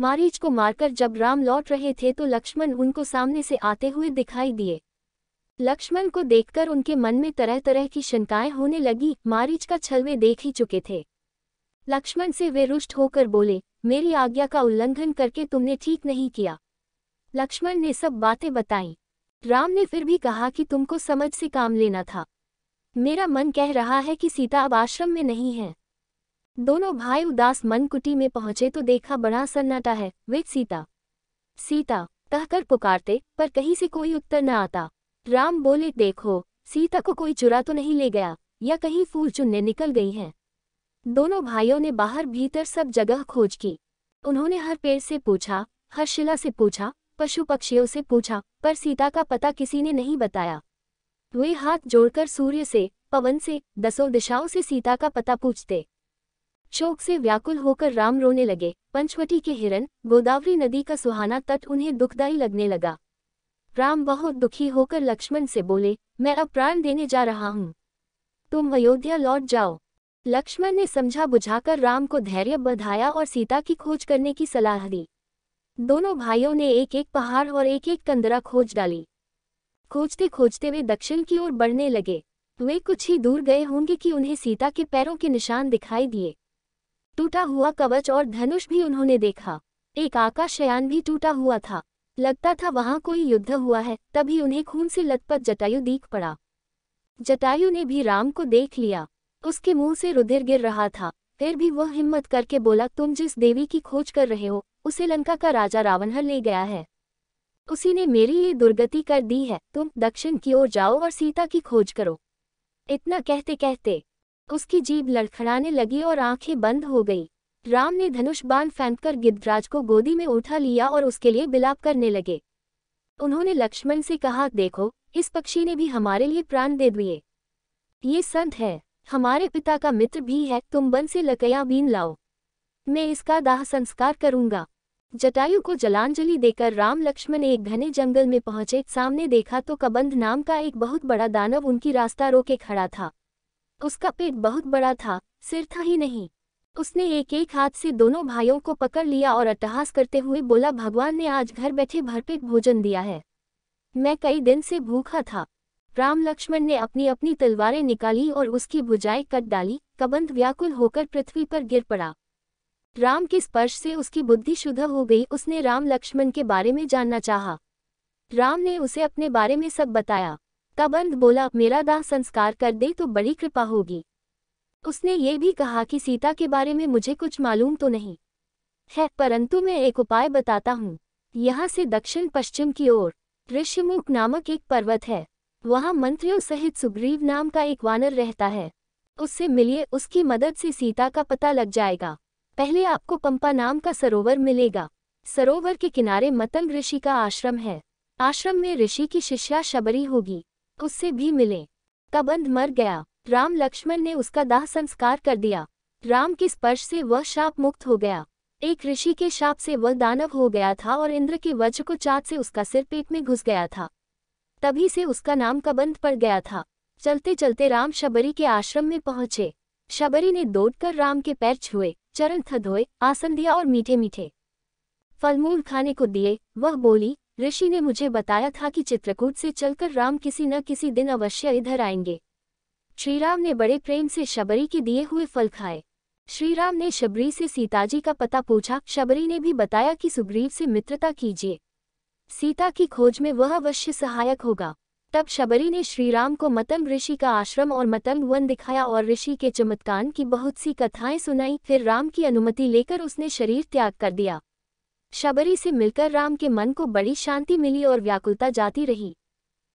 मारीच को मारकर जब राम लौट रहे थे तो लक्ष्मण उनको सामने से आते हुए दिखाई दिए लक्ष्मण को देखकर उनके मन में तरह तरह की शंकाएं होने लगी मारीच का छलवे देख ही चुके थे लक्ष्मण से वे रुष्ट होकर बोले मेरी आज्ञा का उल्लंघन करके तुमने ठीक नहीं किया लक्ष्मण ने सब बातें बताई राम ने फिर भी कहा कि तुमको समझ से काम लेना था मेरा मन कह रहा है कि सीता अब आश्रम में नहीं है दोनों भाई उदास मन कुटी में पहुंचे तो देखा बड़ा सन्नाटा है वे सीता सीता कहकर पुकारते पर कहीं से कोई उत्तर न आता राम बोले देखो सीता को कोई चुरा तो नहीं ले गया या कहीं फूल चुनने निकल गई हैं दोनों भाइयों ने बाहर भीतर सब जगह खोज की उन्होंने हर पेड़ से पूछा हर शिला से पूछा पशु पक्षियों से पूछा पर सीता का पता किसी ने नहीं बताया वे हाथ जोड़कर सूर्य से पवन से दसों दिशाओं से सीता का पता पूछते शोक से व्याकुल होकर राम रोने लगे पंचवटी के हिरन गोदावरी नदी का सुहाना तट उन्हें दुखदायी लगने लगा राम बहुत दुखी होकर लक्ष्मण से बोले मैं अब प्राण देने जा रहा हूँ तुम अयोध्या लौट जाओ लक्ष्मण ने समझा बुझाकर राम को धैर्य बधाया और सीता की खोज करने की सलाह दी दोनों भाइयों ने एक एक पहाड़ और एक एक कंदरा खोज डाली खोजते खोजते वे दक्षिण की ओर बढ़ने लगे वे कुछ ही दूर गए होंगे कि उन्हें सीता के पैरों के निशान दिखाई दिए टूटा हुआ कवच और धनुष भी उन्होंने देखा एक आकाशयान भी टूटा हुआ था लगता था वहां कोई युद्ध हुआ है तभी उन्हें खून से लतपत जटायु दीख पड़ा जटायु ने भी राम को देख लिया उसके मुंह से रुधिर गिर रहा था फिर भी वह हिम्मत करके बोला तुम जिस देवी की खोज कर रहे हो उसे लंका का राजा रावणहर ले गया है उसी ने मेरी ये दुर्गति कर दी है तुम दक्षिण की ओर जाओ और सीता की खोज करो इतना कहते कहते उसकी जीभ लड़खड़ाने लगी और आंखें बंद हो गईं। राम ने धनुष बाण फेंककर गिद्धराज को गोदी में उठा लिया और उसके लिए बिलाप करने लगे उन्होंने लक्ष्मण से कहा देखो इस पक्षी ने भी हमारे लिए प्राण दे दिए ये संत है हमारे पिता का मित्र भी है तुम बन से लकया बीन लाओ मैं इसका दाह संस्कार करूंगा जटायु को जलांजलि देकर राम लक्ष्मण एक घने जंगल में पहुंचे सामने देखा तो कबंध नाम का एक बहुत बड़ा दानव उनकी रास्ता रोके खड़ा था उसका पेट बहुत बड़ा था सिर था ही नहीं उसने एक एक हाथ से दोनों भाइयों को पकड़ लिया और अट्टहास करते हुए बोला भगवान ने आज घर बैठे भरपेट भोजन दिया है मैं कई दिन से भूखा था राम लक्ष्मण ने अपनी अपनी तलवारें निकाली और उसकी भुजाएं कट डाली कबंध व्याकुल होकर पृथ्वी पर गिर पड़ा राम के स्पर्श से उसकी बुद्धि शुद्ध हो गई उसने राम लक्ष्मण के बारे में जानना चाहा राम ने उसे अपने बारे में सब बताया तब अंध बोला मेरा दाह संस्कार कर दे तो बड़ी कृपा होगी उसने ये भी कहा कि सीता के बारे में मुझे कुछ मालूम तो नहीं है परंतु मैं एक उपाय बताता हूँ यहाँ से दक्षिण पश्चिम की ओर ऋषिमुख नामक एक पर्वत है वहाँ मंत्रियों सहित सुग्रीव नाम का एक वानर रहता है उससे मिलिए उसकी मदद से सीता का पता लग जाएगा पहले आपको पंपा नाम का सरोवर मिलेगा सरोवर के किनारे मतंग ऋषि का आश्रम है आश्रम में ऋषि की शिष्या शबरी होगी उससे भी मिले कबंध मर गया राम लक्ष्मण ने उसका दाह संस्कार कर दिया राम के स्पर्श से वह शाप मुक्त हो गया एक ऋषि के शाप से वह दानव हो गया था और इंद्र के वज्र को चाट से उसका सिर पेट में घुस गया था तभी से उसका नाम कबंध पड़ गया था चलते चलते राम शबरी के आश्रम में पहुंचे शबरी ने दौड़कर राम के पैर छुए चरण थधोए आसन दिया और मीठे मीठे फलमूल खाने को दिए वह बोली ऋषि ने मुझे बताया था कि चित्रकूट से चलकर राम किसी न किसी दिन अवश्य इधर आएंगे श्रीराम ने बड़े प्रेम से शबरी के दिए हुए फल खाए श्रीराम ने शबरी से सीताजी का पता पूछा शबरी ने भी बताया कि सुग्रीव से मित्रता कीजिए सीता की खोज में वह अवश्य सहायक होगा तब शबरी ने श्रीराम को मतंग ऋषि का आश्रम और मतंग वन दिखाया और ऋषि के चमत्कार की बहुत सी कथाएं सुनाई फिर राम की अनुमति लेकर उसने शरीर त्याग कर दिया शबरी से मिलकर राम के मन को बड़ी शांति मिली और व्याकुलता जाती रही